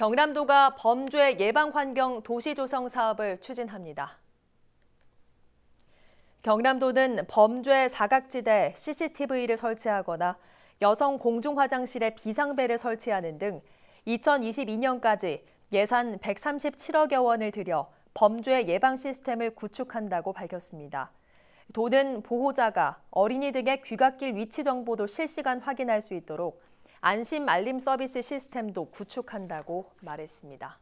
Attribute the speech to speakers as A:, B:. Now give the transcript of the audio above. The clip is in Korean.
A: 경남도가 범죄 예방 환경 도시 조성 사업을 추진합니다. 경남도는 범죄 사각지대 CCTV를 설치하거나 여성 공중 화장실에 비상벨을 설치하는 등 2022년까지 예산 137억여 원을 들여 범죄 예방 시스템을 구축한다고 밝혔습니다. 도는 보호자가 어린이 등의 귀갓길 위치 정보도 실시간 확인할 수 있도록 안심 알림 서비스 시스템도 구축한다고 말했습니다.